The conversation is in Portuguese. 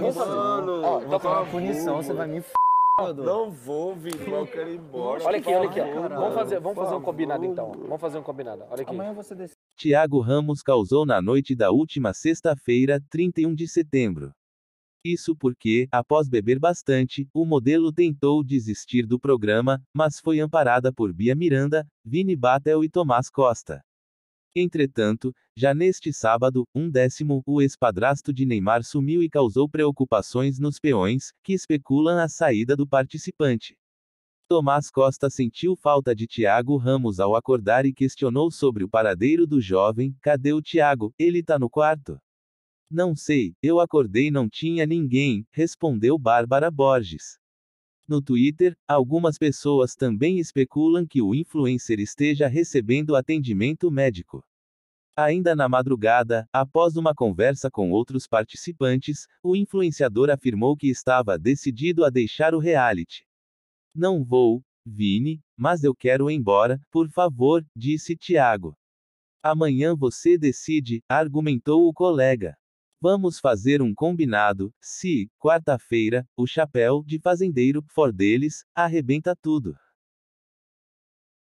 Mano, ó, então com uma punição, você vai me f. Não vou, vir. eu embora. Olha aqui, olha aqui. ó. Vamos fazer, vamos fazer um combinado então. Vamos fazer um combinado. Olha aqui. Amanhã você decide. Tiago Ramos causou na noite da última sexta-feira, 31 de setembro. Isso porque, após beber bastante, o modelo tentou desistir do programa, mas foi amparada por Bia Miranda, Vini Batel e Tomás Costa. Entretanto, já neste sábado, um décimo, o ex-padrasto de Neymar sumiu e causou preocupações nos peões, que especulam a saída do participante. Tomás Costa sentiu falta de Tiago Ramos ao acordar e questionou sobre o paradeiro do jovem: cadê o Tiago? Ele tá no quarto? Não sei, eu acordei e não tinha ninguém, respondeu Bárbara Borges. No Twitter, algumas pessoas também especulam que o influencer esteja recebendo atendimento médico. Ainda na madrugada, após uma conversa com outros participantes, o influenciador afirmou que estava decidido a deixar o reality. Não vou, Vini, mas eu quero embora, por favor, disse Tiago. Amanhã você decide, argumentou o colega. Vamos fazer um combinado, se, quarta-feira, o chapéu de fazendeiro, for deles, arrebenta tudo.